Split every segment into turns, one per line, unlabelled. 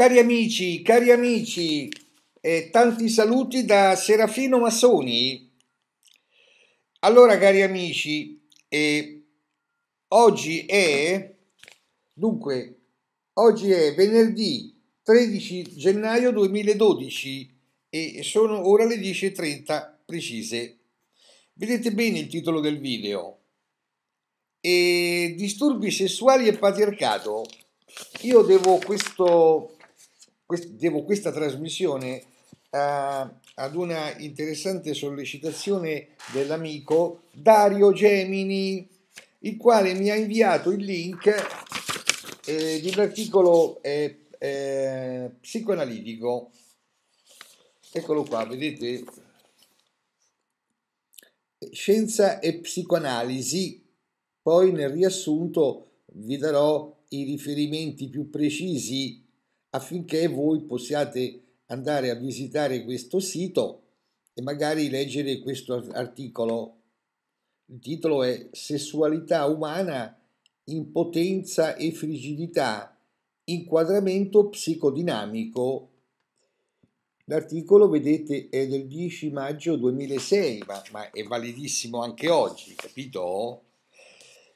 Cari amici, cari amici, eh, tanti saluti da Serafino Massoni. Allora, cari amici, eh, oggi è dunque oggi è venerdì 13 gennaio 2012 e sono ora le 10.30 precise. Vedete bene il titolo del video. E disturbi sessuali e patriarcato. Io devo questo quest- devo questa trasmissione a, eh, ad una interessante sollecitazione dell'amico Dario Gemini, il quale mi ha inviato il link eh, di un articolo eh, eh, psicoanalitico. Eccolo qua, vedete? Scienza e psicoanalisi. Poi nel riassunto vi darò i riferimenti più precisi affinché voi possiate andare a visitare questo sito e magari leggere questo articolo. Il titolo è Sessualità umana, impotenza e frigidità, inquadramento psicodinamico. L'articolo, vedete, è del 10 maggio 2006, ma, ma è validissimo anche oggi, capito?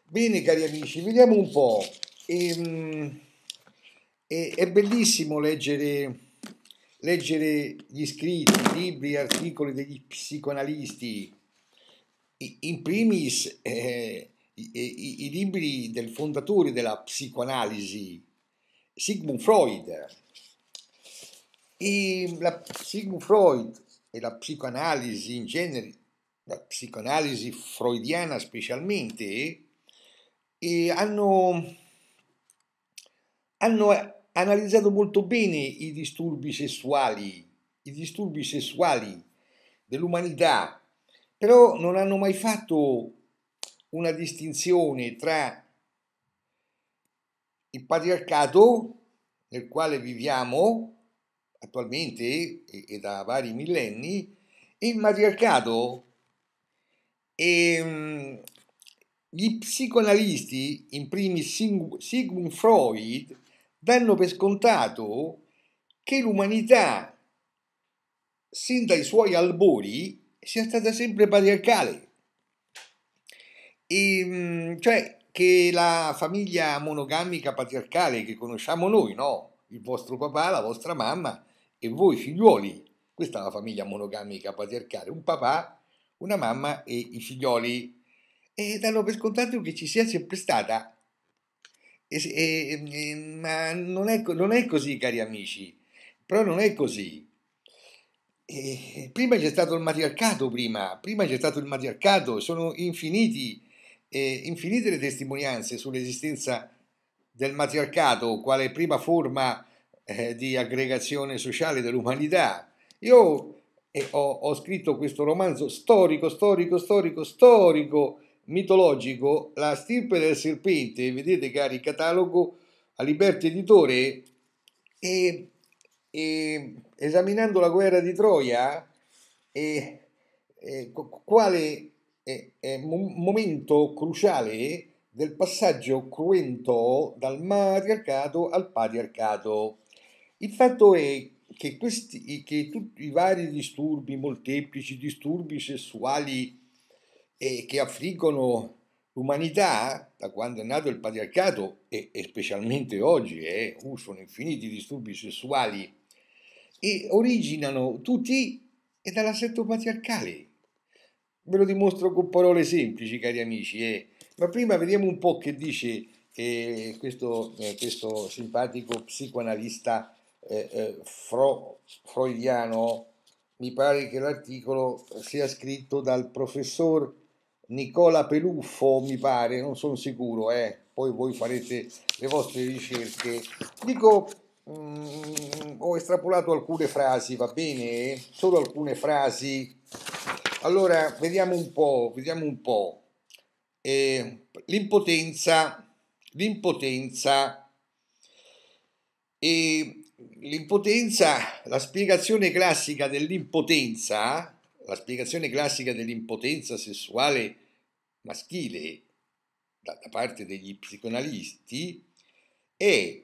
Bene, cari amici, vediamo un po'. Ehm e, è bellissimo leggere, leggere gli scritti, i libri, gli articoli degli psicoanalisti. In primis eh, i, i, i libri del fondatore della psicoanalisi, Sigmund Freud. E la, Sigmund Freud e la psicoanalisi in genere, la psicoanalisi freudiana specialmente, e eh, hanno, hanno, analizzato molto bene i disturbi sessuali, i disturbi sessuali dell'umanità, però non hanno mai fatto una distinzione tra il patriarcato nel quale viviamo attualmente e, da vari millenni, e il matriarcato. E, um, gli psicoanalisti, in primis Sigmund Freud, danno per scontato che l'umanità, sin dai suoi albori, sia stata sempre patriarcale. E, mm, cioè che la famiglia monogamica patriarcale che conosciamo noi, no? Il vostro papà, la vostra mamma e voi figliuoli. Questa è la famiglia monogamica patriarcale, un papà, una mamma e i figlioli. E danno per scontato che ci sia sempre stata e, e, e, ma non è, non è, così, cari amici, però non è così. prima c'è stato il matriarcato, prima, prima c'è stato il matriarcato, sono infiniti, eh, infinite le testimonianze sull'esistenza del matriarcato quale prima forma eh, di aggregazione sociale dell'umanità. Io eh, ho, ho, scritto questo romanzo storico, storico, storico, storico mitologico La stirpe del serpente, vedete cari catalogo a Liberto Editore e, e, esaminando la guerra di Troia e, e quale è, momento cruciale del passaggio cruento dal matriarcato al patriarcato. Il fatto è che, questi, che tutti i vari disturbi, molteplici disturbi sessuali e che affliggono l'umanità da quando è nato il patriarcato e, e specialmente oggi eh, usano uh, infiniti disturbi sessuali e originano tutti e dall'assetto patriarcale. Ve lo dimostro con parole semplici, cari amici, eh. ma prima vediamo un po' che dice eh, questo, eh, questo, simpatico psicoanalista eh, eh, fro, freudiano. Mi pare che l'articolo sia scritto dal professor Nicola Peluffo, mi pare, non sono sicuro, eh. poi voi farete le vostre ricerche. Dico, mh, mm, ho estrapolato alcune frasi, va bene? Solo alcune frasi. Allora, vediamo un po', vediamo un po'. Eh, l'impotenza, l'impotenza, e l'impotenza, la spiegazione classica dell'impotenza la spiegazione classica dell'impotenza sessuale maschile da, da parte degli psicoanalisti è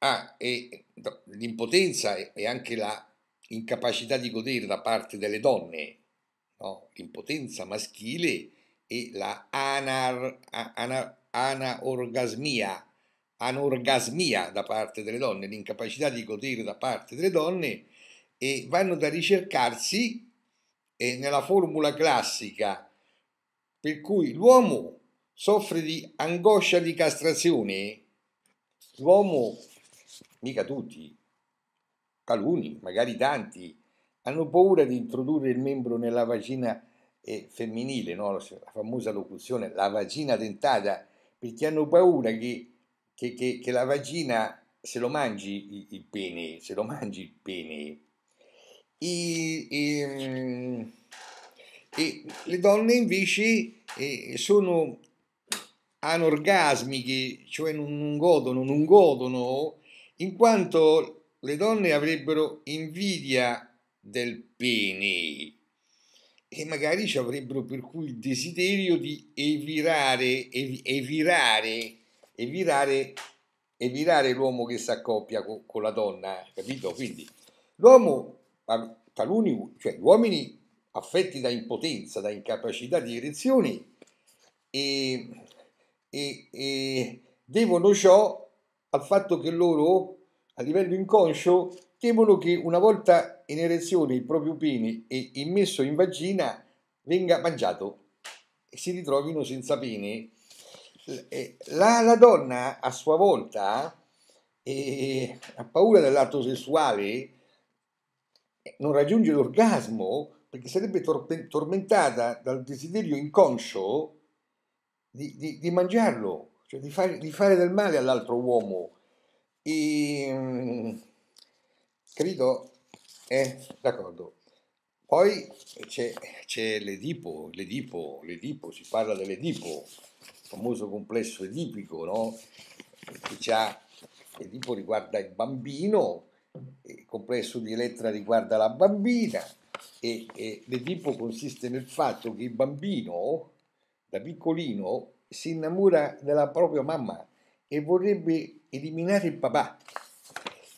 Ah, e l'impotenza e anche la incapacità di godere da parte delle donne, no? l'impotenza maschile e la anar, anar, anaorgasmia, anorgasmia da parte delle donne, l'incapacità di godere da parte delle donne e vanno da ricercarsi eh, nella formula classica per cui l'uomo soffre di angoscia di castrazione, l'uomo, mica tutti, taluni, magari tanti, hanno paura di introdurre il membro nella vagina eh, femminile, no? la famosa locuzione, la vagina dentata, perché hanno paura che, che, che, che la vagina se lo mangi il pene, se lo mangi il pene, i, i, i, le donne invece eh, sono anorgasmiche, cioè non godono, non godono, in quanto le donne avrebbero invidia del pene e magari ci avrebbero per cui il desiderio di evirare, ev, evirare, evirare, evirare l'uomo che si accoppia co, con la donna, capito? Quindi l'uomo taluni, cioè gli uomini affetti da impotenza, da incapacità di erezioni, e, e, e devono ciò al fatto che loro, a livello inconscio, temono che una volta in erezione il proprio pene e immesso in vagina venga mangiato e si ritrovino senza pene. Eh, la, la donna a sua volta eh, ha paura dell'atto sessuale eh, non raggiunge l'orgasmo perché sarebbe tormentata dal desiderio inconscio di, di, di mangiarlo, cioè di fare, di fare, del male all'altro uomo. E, mm, credo, eh, d'accordo. Poi c'è, c'è l'Edipo, l'Edipo, l'Edipo, si parla dell'Edipo, il famoso complesso edipico, no? Che l'Edipo riguarda il bambino, il complesso di Elettra riguarda la bambina e, e l'Edipo consiste nel fatto che il bambino da piccolino si innamora della propria mamma e vorrebbe eliminare il papà.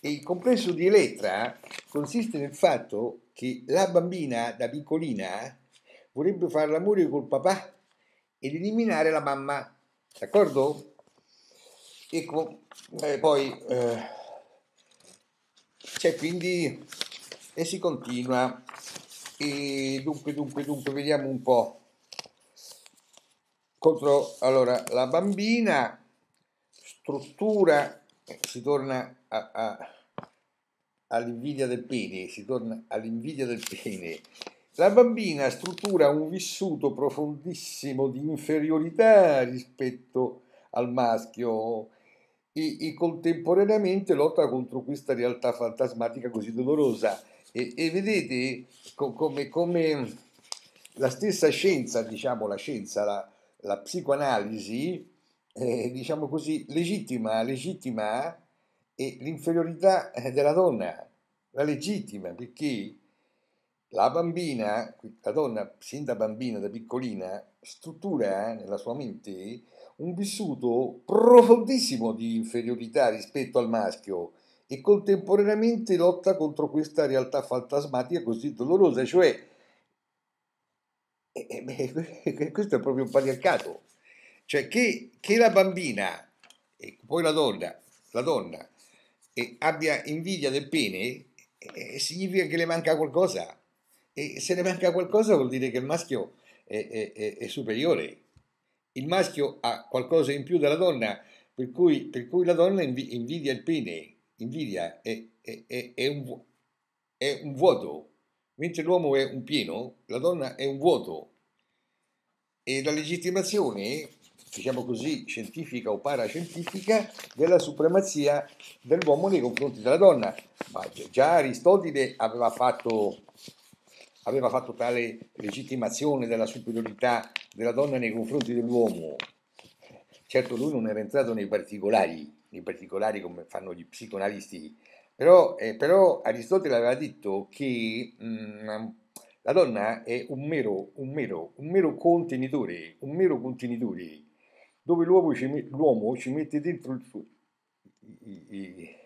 E il complesso di Elettra consiste nel fatto che la bambina da piccolina vorrebbe fare l'amore col papà ed eliminare la mamma, d'accordo? Ecco, eh, poi... Eh, cioè, quindi, e si continua. E dunque, dunque, dunque, vediamo un po'. Contro, allora, la bambina, struttura, eh, si torna a, a, all'invidia del pene, si torna all'invidia del pene. La bambina struttura un vissuto profondissimo di inferiorità rispetto al maschio e, e contemporaneamente lotta contro questa realtà fantasmatica così dolorosa. E, e vedete co- come, come, la stessa scienza, diciamo la scienza, la, la psicoanalisi, eh, diciamo così, legittima, legittima e l'inferiorità eh, della donna, la legittima, perché la bambina, la donna sin da bambina, da piccolina, struttura eh, nella sua mente un vissuto profondissimo di inferiorità rispetto al maschio e contemporaneamente lotta contro questa realtà fantasmatica così dolorosa, cioè eh, eh beh, eh, questo è proprio un patriarcato, cioè che, che la bambina e poi la donna, la donna eh, abbia invidia del pene eh, significa che le manca qualcosa e se ne manca qualcosa vuol dire che il maschio è, è, è, è superiore il maschio ha qualcosa in più della donna, per cui, per cui la donna invidia il pene, invidia, è, è, è, è un, un vuoto. Mentre l'uomo è un pieno, la donna è un vuoto. E la legittimazione, diciamo così, scientifica o parascientifica, della supremazia dell'uomo nei confronti della donna. Ma già Aristotele aveva fatto aveva fatto tale legittimazione della superiorità della donna nei confronti dell'uomo. Certo lui non era entrato nei particolari, nei particolari come fanno gli psicoanalisti, però, eh, però Aristotele aveva detto che mh, mm, la donna è un mero, un, mero, un mero contenitore, un mero contenitore, dove l'uomo ci, met, l'uomo ci mette dentro il suo,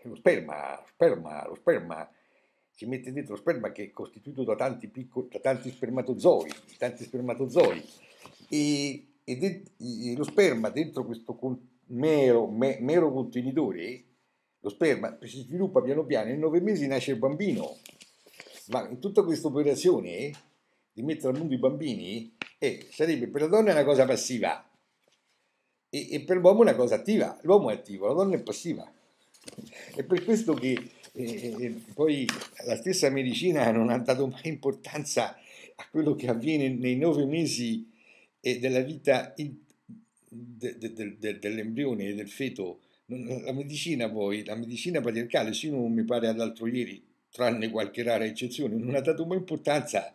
lo sperma, sperma, lo sperma si mette dentro lo sperma che è costituito da tanti, piccoli, da tanti spermatozoi, tanti spermatozoi e, e, de, e, lo sperma dentro questo con, mero, me, mero contenitore, lo sperma si sviluppa piano piano, in nove mesi nasce il bambino, ma in tutta questa operazione di mettere al mondo i bambini eh, sarebbe per la donna una cosa passiva e, e per l'uomo una cosa attiva, l'uomo è attivo, la donna è passiva. È per questo che e, e poi la stessa medicina non ha dato mai importanza a quello che avviene nei nove mesi eh, della vita in, de, de, de, dell'embrione e del feto. La medicina poi, la medicina patriarcale, non mi pare ad altro ieri, tranne qualche rara eccezione, non ha dato mai importanza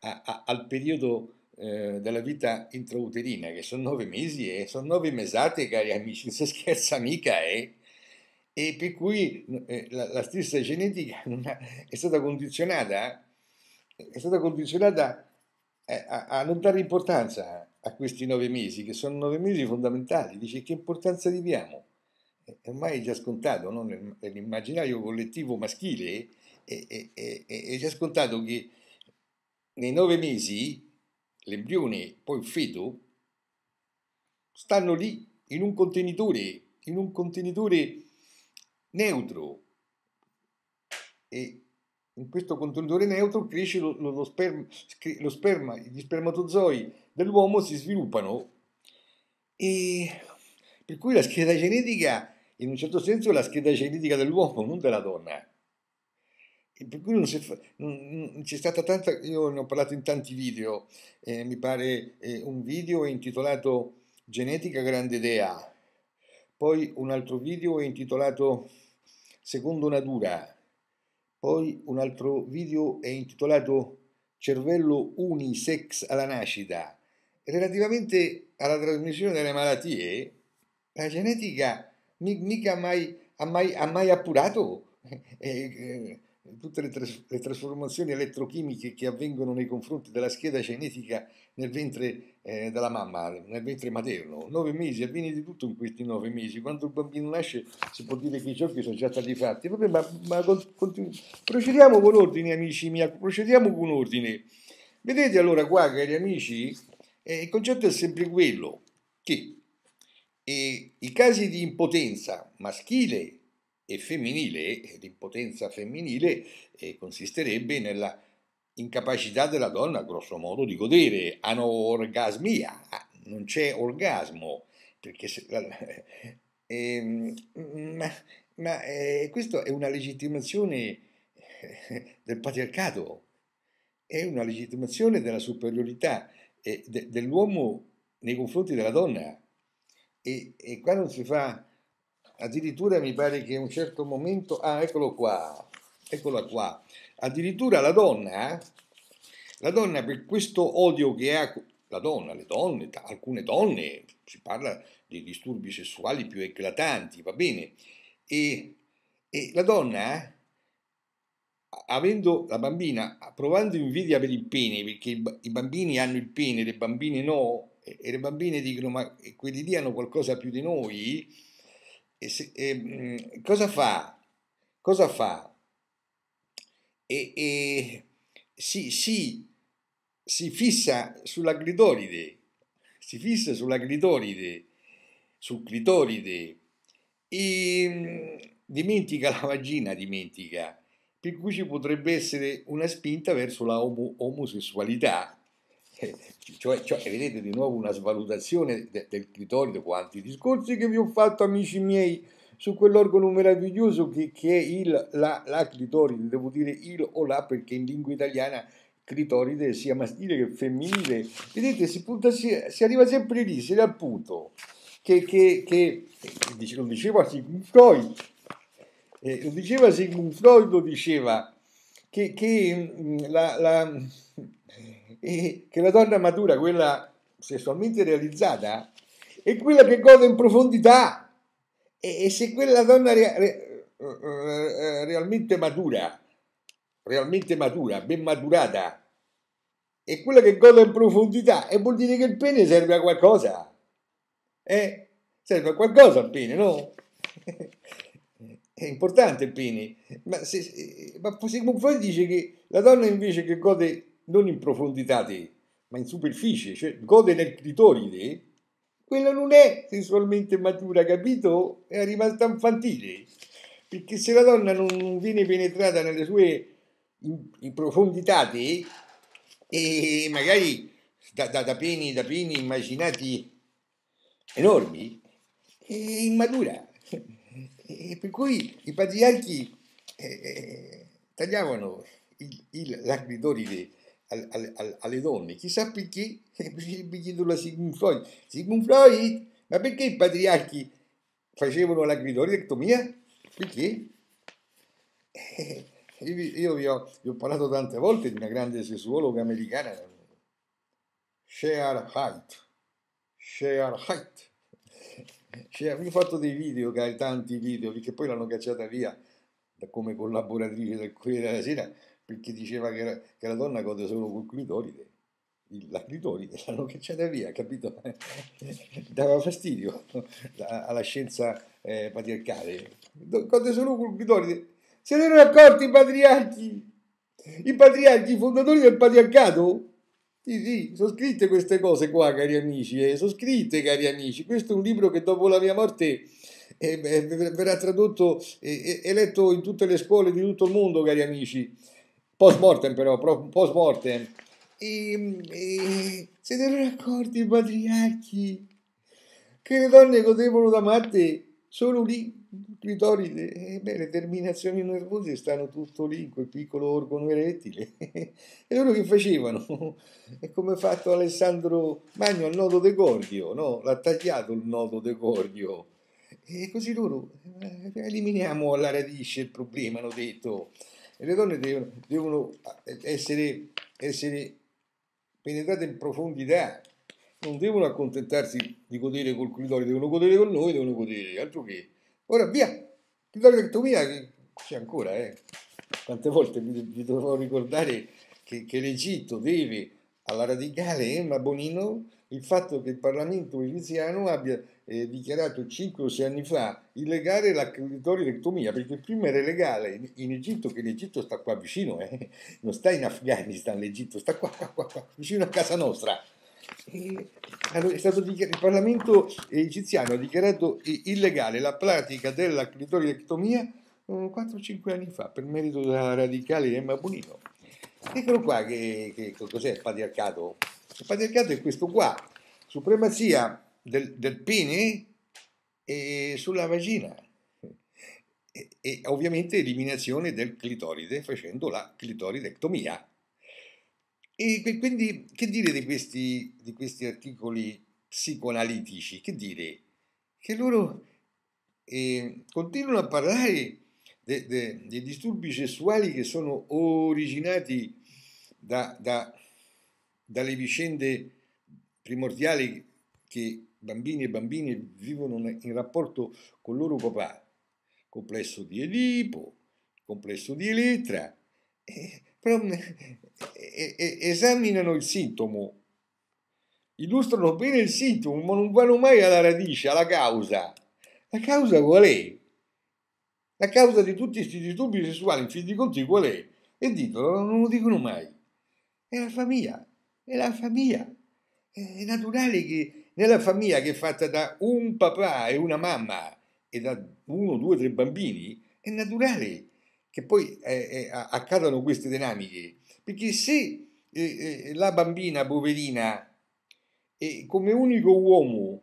a, a, al periodo eh, della vita intrauterina, che sono nove mesi e eh, sono nove mesate, cari amici, non si scherza mica, eh? e per cui eh, la, stessa genetica è stata condizionata, eh, è stata condizionata eh, a, non dare importanza a questi nove mesi, che sono nove mesi fondamentali. Dice che importanza viviamo? Ormai è già scontato, no? nell'immaginario collettivo maschile è, è, è, è già scontato che nei nove mesi l'embrione, poi il feto, stanno lì in un contenitore, in un contenitore neutro e in questo contenitore neutro cresce lo, lo, lo, sperma, lo sperma, gli spermatozoi dell'uomo si sviluppano e per cui la scheda genetica in un certo senso è la scheda genetica dell'uomo, non della donna. E per cui non, fa, non, non c'è stata tanta, io ne ho parlato in tanti video, eh, mi pare eh, un video intitolato Genetica Grande Dea, poi un altro video intitolato secondo natura. Poi un altro video è intitolato Cervello unisex alla nascita. Relativamente alla trasmissione delle malattie, la genetica mica mai, ha, mai, ha mai appurato eh, tutte le, tras- le trasformazioni elettrochimiche che avvengono nei confronti della scheda genetica nel ventre eh, della mamma, nel ventre materno. Nove mesi, avviene di tutto in questi nove mesi. Quando il bambino nasce si può dire che i giochi sono già stati fatti. Vabbè, ma, ma continu- procediamo con ordine, amici miei, procediamo con ordine. Vedete allora qua, cari amici, eh, il concetto è sempre quello che eh, i casi di impotenza maschile e femminile, l'impotenza femminile eh, consisterebbe nella incapacità della donna, grosso modo, di godere, anorgasmia, ah, non c'è orgasmo, perché se, eh, ma, ma eh, questa è una legittimazione eh, del patriarcato, è una legittimazione della superiorità eh, de, dell'uomo nei confronti della donna. E, e qua non si fa, addirittura mi pare che a un certo momento, ah eccolo qua, eccola qua, Addirittura la donna, eh? la donna per questo odio che ha, la donna, le donne, alcune donne, si parla dei disturbi sessuali più eclatanti, va bene, e, e la donna eh, avendo la bambina, provando invidia per il pene, perché i bambini hanno il pene, le bambine no, e le bambine dicono ma quelli lì hanno qualcosa più di noi, e se, e, mm, cosa fa? Cosa fa? e, e si, si, si, fissa sulla clitoride, si fissa sulla clitoride, sul clitoride, e ehm, dimentica la vagina, dimentica, per cui ci potrebbe essere una spinta verso la om- omosessualità. Eh, cioè, cioè, vedete di nuovo una svalutazione del clitoride, quanti discorsi che vi ho fatto amici miei su quell'organo meraviglioso che, che è il, la, la clitoride, devo dire il o la perché in lingua italiana clitoride sia maschile che femminile. Vedete, si, punta, si, si arriva sempre lì, si è al punto. Che, che, che eh, lo diceva Sigmund Freud, eh, lo diceva Sigmund Freud, lo diceva che, che, mm, la, la, eh, che la donna matura, quella sessualmente realizzata, è quella che gode in profondità e, e se quella donna re, re, realmente matura, realmente matura, ben maturata, e quella che gode in profondità, e vuol dire che il pene serve a qualcosa. Eh? Serve a qualcosa il pene, no? è importante il pene, ma se, ma Sigmund Freud dice che la donna invece che gode non in profondità te, ma in superficie, cioè gode nel clitoride, quella non è sessualmente matura, capito? È rimasta infantile. Perché se la donna non viene penetrata nelle sue in, in profondità, e magari da, da, da, peni, da peni immaginati enormi, è immatura. E per cui i patriarchi eh, eh tagliavano il, il, alle donne, chissà perché titola Sigmund Freud. Sigmund Freud, ma perché i patriarchi facevano la clitoridectomia? Perché? Eh, io vi ho, vi ho, parlato tante volte di una grande sessuologa americana, Shear Height. Shear Height. Cioè, mi vi ho fatto dei video, tanti video, perché poi l'hanno cacciata via da come collaboratrice del Corriere della Sera, perché diceva che, era, che la donna gode solo col clitoride i lacritori l'hanno cacciata via, capito? Dava fastidio alla scienza eh, patriarcale. Quando sono con Clitori se ne erano accorti i patriarchi, i patriarchi, i fondatori del patriarcato? Sì, sì, sono scritte queste cose qua, cari amici, eh, sono scritte, cari amici. Questo è un libro che dopo la mia morte eh, verrà tradotto e eh, letto in tutte le scuole di tutto il mondo, cari amici. Post mortem però, post mortem. E, e, se ne erano accorti i patriarchi che le donne godevano da matte solo lì, clitoride. E beh, le terminazioni nervose stanno tutto lì, in quel piccolo organo erettile. e loro che facevano? È come ha fatto Alessandro Magno al nodo de Gordio, no? L'ha tagliato il nodo de Gordio. E così loro eh, eliminiamo alla radice il problema, hanno detto. E le donne devono, devono essere, essere penetrate in profondità, non devono accontentarsi di godere col clitoride, devono godere con noi, devono godere, altro che. Ora via, clitoridectomia che c'è ancora, eh. Quante volte vi, vi dovrò ricordare che, che l'Egitto deve alla radicale Emma eh, Bonino il fatto che il Parlamento egiziano abbia eh, dichiarato 5 o 6 anni fa illegale la clitoridectomia perché prima era legale in, in, Egitto, che l'Egitto sta qua vicino, eh? non sta in Afghanistan, l'Egitto sta qua, qua, qua, qua vicino a casa nostra. E, allora, dichiar- il Parlamento egiziano ha dichiarato illegale la pratica della clitoridectomia 4-5 eh, anni fa per merito della radicale Emma Bonino. Eccolo qua che, che cos'è il patriarcato. Il patriarcato è questo qua, supremazia del, del pene e sulla vagina. E, e ovviamente eliminazione del clitoride facendo la clitoridectomia. E quindi che dire di questi, di questi articoli psicoanalitici? Che dire? Che loro eh, continuano a parlare dei de, de disturbi sessuali che sono originati da, da, dalle vicende primordiali che bambini e bambine vivono in rapporto con loro papà. Complesso di Edipo, complesso di Elettra. Eh, però, eh, esaminano il sintomo, illustrano bene il sintomo, ma non vanno mai alla radice, alla causa. La causa qual è? La causa di tutti questi disturbi sessuali, in fin di conti, qual è? E dicono, non lo dicono mai. È la famiglia, è la famiglia. È naturale che nella famiglia che è fatta da un papà e una mamma e da uno, due, tre bambini, è naturale che poi eh, eh accadano queste dinamiche. Perché se eh, eh la bambina poverina, eh, come unico uomo,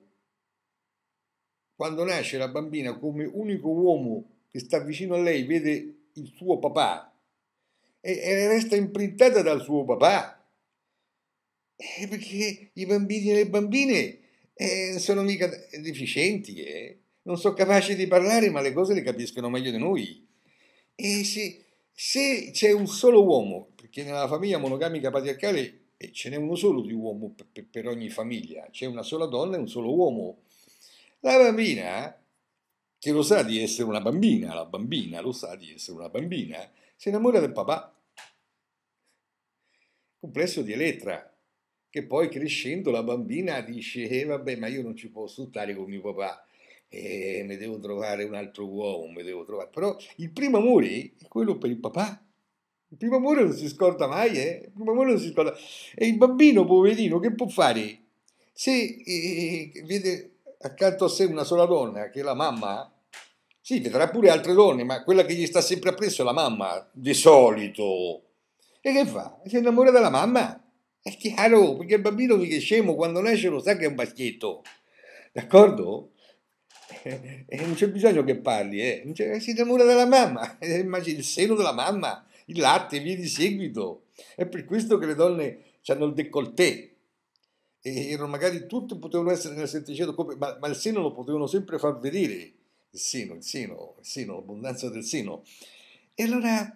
quando nasce la bambina, come unico uomo che sta vicino a lei, vede il suo papà e, e resta imprintata dal suo papà. Eh, perché i bambini e le bambine eh, sono mica deficienti, eh. Non sono capaci di parlare, ma le cose le capiscono meglio di noi. E se, se c'è un solo uomo, perché nella famiglia monogamica patriarcale eh, ce n'è uno solo di uomo per, per ogni famiglia, c'è una sola donna e un solo uomo. La bambina, che lo sa di essere una bambina, la bambina lo sa di essere una bambina, si innamora del papà. Complesso di Elettra, che poi crescendo la bambina dice eh, vabbè ma io non ci posso stare con mio papà, eh, mi devo trovare un altro uomo, mi devo trovare. Però il primo amore è quello per il papà. Il primo amore non si scorda mai, eh? Il primo amore non si scorda. E il bambino poverino che può fare? Se eh, eh vede accanto a sé una sola donna, che è la mamma, sì, vedrà pure altre donne, ma quella che gli sta sempre appresso è la mamma, di solito. E che fa? Si innamora della mamma. È chiaro, perché il bambino mica è scemo, quando nasce lo sa che è un maschietto, d'accordo? E eh, eh, non c'è bisogno che parli, eh. si innamora della mamma, immagini eh, il seno della mamma, il latte viene di seguito. È per questo che le donne hanno il décolleté, erano magari tutte potevano essere nel Settecento, ma, ma, il seno lo potevano sempre far vedere, il seno, il seno, il seno, l'abbondanza del seno. E allora,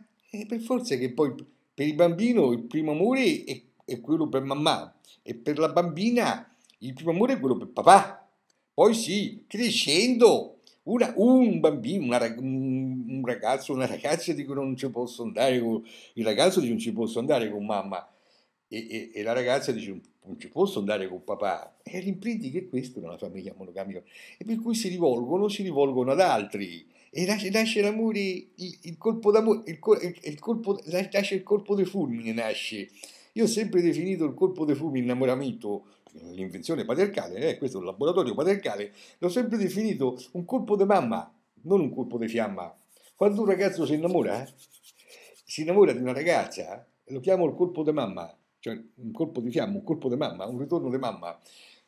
per forza che poi per il bambino il primo amore è è quello per mamma e per la bambina il primo amore è quello per papà. Poi sì, crescendo, una, un bambino, una, un ragazzo, una ragazza dicono non ci posso andare, con, il ragazzo dice non ci posso andare con mamma e, e, e la ragazza dice non ci posso andare con papà. E l'imprint che è questo nella famiglia monogamica. E per cui si rivolgono, si rivolgono ad altri. E nasce, nasce l'amore, il, il, colpo d'amore, il, il, colpo, nasce il colpo di fulmine, nasce io ho sempre definito il colpo di fumo innamoramento, l'invenzione patriarcale, eh, questo è un laboratorio patriarcale, l'ho sempre definito un colpo di mamma, non un colpo di fiamma. Quando un ragazzo si innamora, eh, si innamora di una ragazza, eh, lo chiamo il colpo di mamma, cioè un colpo di fiamma, un colpo di mamma, un ritorno di mamma.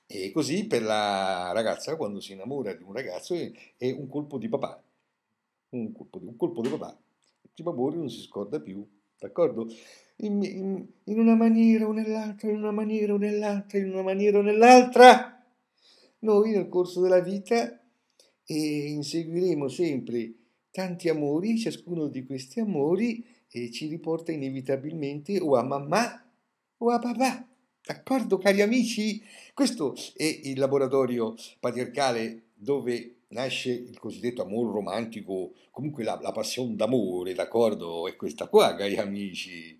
E così per la ragazza, quando si innamora di un ragazzo, è, è un colpo di papà. Un colpo di, un colpo di papà. Il primo amore non si scorda più, d'accordo? in, in, in una maniera o nell'altra, in una maniera o nell'altra, in una maniera o nell'altra, noi nel corso della vita eh, inseguiremo sempre tanti amori, ciascuno di questi amori eh, ci riporta inevitabilmente o a mamma o a papà. D'accordo, cari amici? Questo è il laboratorio patriarcale dove nasce il cosiddetto amor romantico, comunque la, la passione d'amore, d'accordo? È questa qua, cari amici.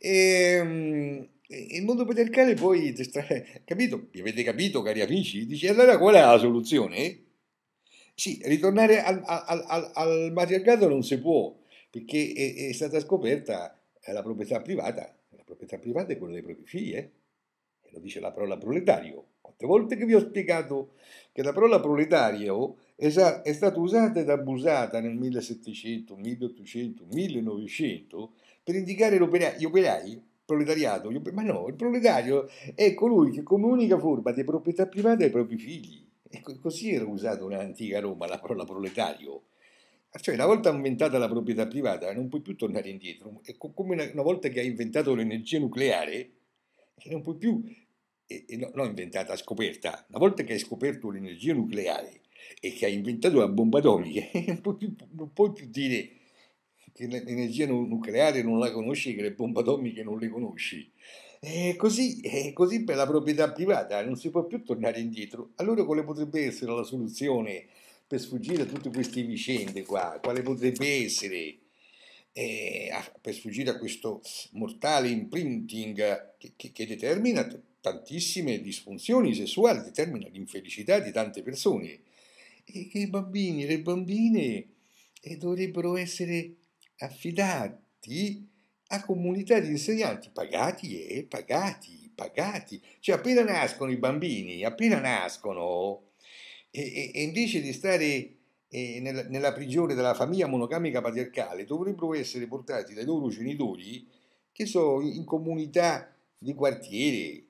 Ehm, e, il mondo patriarcale poi, capito? Mi avete capito, cari amici? Dice, allora qual è la soluzione? Sì, ritornare al, al, al, al matriarcato non si può, perché è, è stata scoperta la proprietà privata. La proprietà privata è quella dei propri figli, eh? E lo dice la parola proletario. Quante volte che vi ho spiegato che la parola proletario è, è stata usata ed abusata nel 1700, 1800, 1900 per indicare gli operai, il proletariato, operai, ma no, il proletario è colui che come unica forma di proprietà privata ha i propri figli. E ecco, così era usato nell'antica Roma la parola proletario. Cioè, una volta inventata la proprietà privata, non puoi più tornare indietro. È come una, una volta che hai inventato l'energia nucleare, cioè, non puoi più, e, e no, no, inventata, scoperta. Una volta che hai scoperto l'energia nucleare e che hai inventato la bomba atomica, non puoi più, non puoi più dire che l'energia nucleare non la conosci, che le bombe atomiche non le conosci. E così, e così per la proprietà privata eh, non si può più tornare indietro. Allora quale potrebbe essere la soluzione per sfuggire a tutte queste vicende qua? Quale potrebbe essere eh, per sfuggire a questo mortale imprinting che, che, che determina tantissime disfunzioni sessuali, determina l'infelicità di tante persone? E che i bambini e le bambine eh, dovrebbero essere affidati a comunità di insegnanti pagati e pagati, pagati. Cioè appena nascono i bambini, appena nascono, e, e invece di stare eh, nella, nella prigione della famiglia monogamica patriarcale, dovrebbero essere portati dai loro genitori, che sono in comunità di quartiere,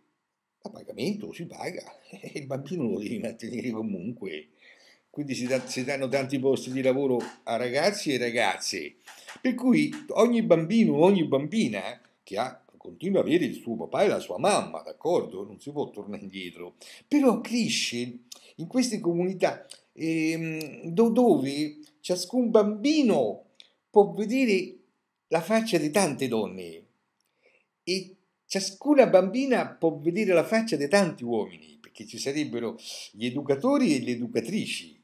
a pagamento si paga, e il bambino lo devi mantenere comunque. Quindi si, da, si danno tanti posti di lavoro a ragazzi e ragazze. Per cui ogni bambino, ogni bambina che ha continua a avere il suo papà e la sua mamma, d'accordo? Non si può tornare indietro. Però cresce in queste comunità ehm, dove ciascun bambino può vedere la faccia di tante donne e ciascuna bambina può vedere la faccia di tanti uomini, perché ci sarebbero gli educatori e le educatrici.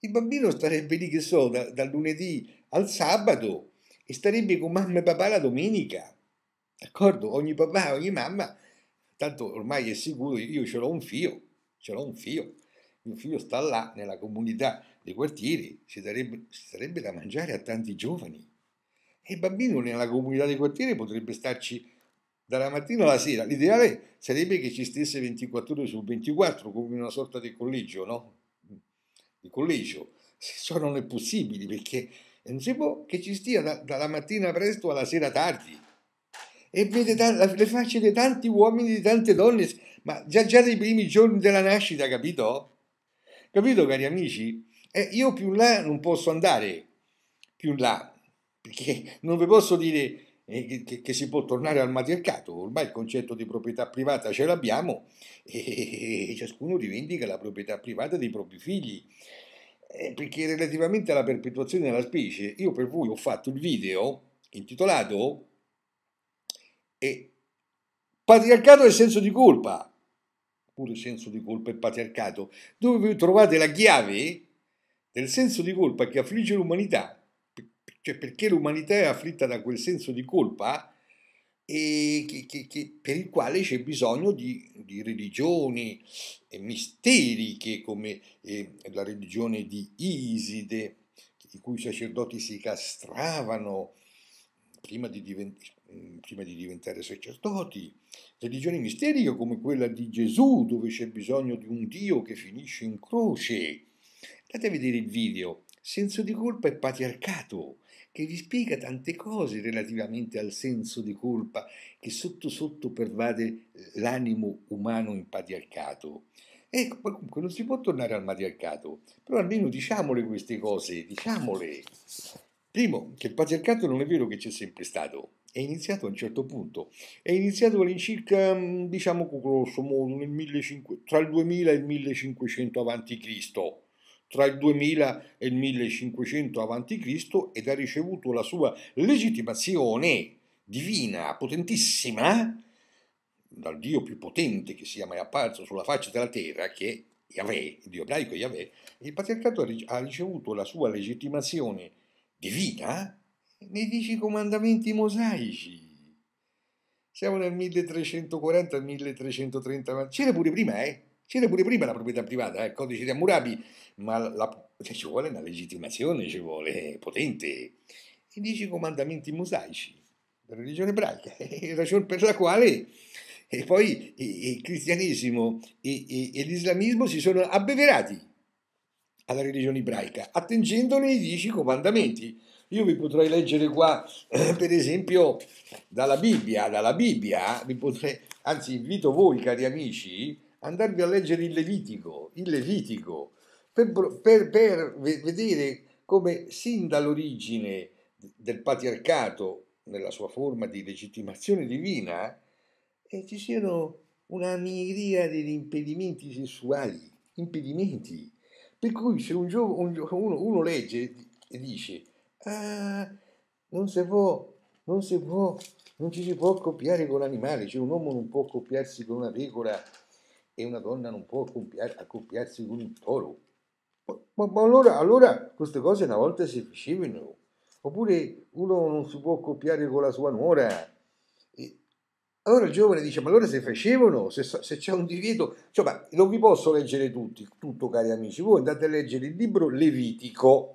Il bambino starebbe lì, che so, da, dal lunedì al sabato e starebbe con mamma e papà la domenica. D'accordo? Ogni papà, ogni mamma, tanto ormai è sicuro, io ce l'ho un figlio, ce l'ho un figlio. Mio figlio sta là nella comunità dei quartieri, si darebbe, si sarebbe da mangiare a tanti giovani. E il bambino nella comunità dei quartieri potrebbe starci dalla mattina alla sera. L'ideale sarebbe che ci stesse 24 ore su 24, come una sorta di collegio, no? Di collegio. Se ciò non è possibile, perché non si può che ci stia da, dalla mattina presto alla sera tardi. E vede t- le facce di tanti uomini, di tante donne, ma già, già dai primi giorni della nascita, capito? Capito, cari amici? Eh, io più in là non posso andare, più in là, perché non vi posso dire eh, che, che, che, si può tornare al matriarcato, ormai il concetto di proprietà privata ce l'abbiamo e ciascuno rivendica la proprietà privata dei propri figli eh, perché relativamente alla perpetuazione della specie, io per voi ho fatto il video intitolato eh, Patriarcato e senso di colpa, pure senso di colpa e patriarcato, dove trovate la chiave del senso di colpa che affligge l'umanità, cioè perché l'umanità è afflitta da quel senso di colpa e che, che, che, per il quale c'è bisogno di, di religioni e misteriche come eh, la religione di Iside, i cui sacerdoti si castravano prima di, divent- prima di diventare sacerdoti, religioni misteriche come quella di Gesù, dove c'è bisogno di un Dio che finisce in croce. Andate a vedere il video, senso di colpa e patriarcato che vi spiega tante cose relativamente al senso di colpa che sotto sotto pervade eh, l'animo umano in patriarcato. Ecco, comunque non si può tornare al matriarcato, però almeno diciamole queste cose, diciamole. Primo, che il patriarcato non è vero che c'è sempre stato, è iniziato a un certo punto, è iniziato all'incirca, mm, diciamo grosso modo, nel 1500, tra il 2000 e il 1500 avanti Cristo tra il 2000 e il 1500 a.C. ed ha ricevuto la sua legittimazione divina, potentissima, dal Dio più potente che sia mai apparso sulla faccia della terra, che è Yahweh, il Dio ebraico Yahweh, il patriarcato ha ricevuto la sua legittimazione divina nei dieci comandamenti mosaici. Siamo nel 1340-1330, c'era pure prima, eh? C'era pure prima la proprietà privata, il eh, codice di Hammurabi, ma la, ci vuole una legittimazione, ci vuole potente. I dieci comandamenti mosaici della religione ebraica, ragione per la quale e poi il cristianesimo e, l'islamismo si sono abbeverati alla religione ebraica, attingendone i dieci comandamenti. Io vi potrei leggere qua, eh, per esempio, dalla Bibbia, dalla Bibbia, potrei, anzi invito voi, cari amici, andarvi a leggere il Levitico, il Levitico per, per, per vedere come sin dall'origine del patriarcato, nella sua forma di legittimazione divina, eh, ci siano una miriade di impedimenti sessuali, impedimenti. Per cui se un gio- un gio- uno, uno, legge e dice, ah, non si può, non si può, non ci si può accoppiare con l'animale, cioè un uomo non può accoppiarsi con una pecora e una donna non può accoppiarsi con un toro. Ma, ma, allora, allora, queste cose una volta si facevano. Oppure uno non si può accoppiare con la sua nuora. E allora il giovane dice, ma allora se facevano, se, se c'è un divieto... Cioè, non vi posso leggere tutti, tutto cari amici, voi andate a leggere il libro Levitico,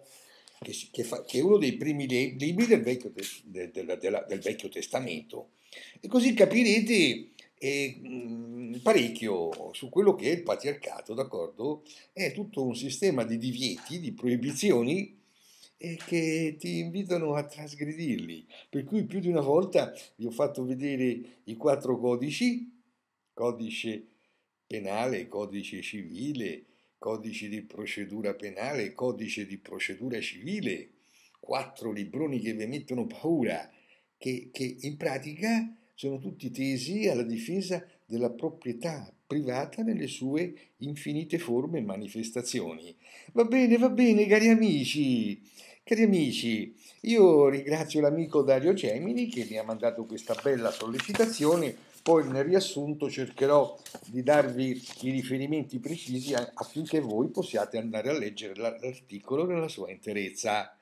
che, che, fa, che è uno dei primi libri del Vecchio, del, del, del, del Vecchio Testamento. E così capirete e mm, parecchio su quello che è il patriarcato, d'accordo? È tutto un sistema di divieti, di proibizioni che ti invitano a trasgredirli. Per cui più di una volta vi ho fatto vedere i quattro codici, codice penale, codice civile, codice di procedura penale, codice di procedura civile, quattro libroni che vi mettono paura, che, che in pratica sono tutti tesi alla difesa della proprietà privata nelle sue infinite forme e manifestazioni. Va bene, va bene, cari amici. Cari amici, io ringrazio l'amico Dario Gemini che mi ha mandato questa bella sollecitazione, poi nel riassunto cercherò di darvi i riferimenti precisi affinché voi possiate andare a leggere l'articolo nella sua interezza.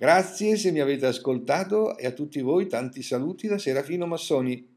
Grazie se mi avete ascoltato e a tutti voi tanti saluti da Serafino Massoni.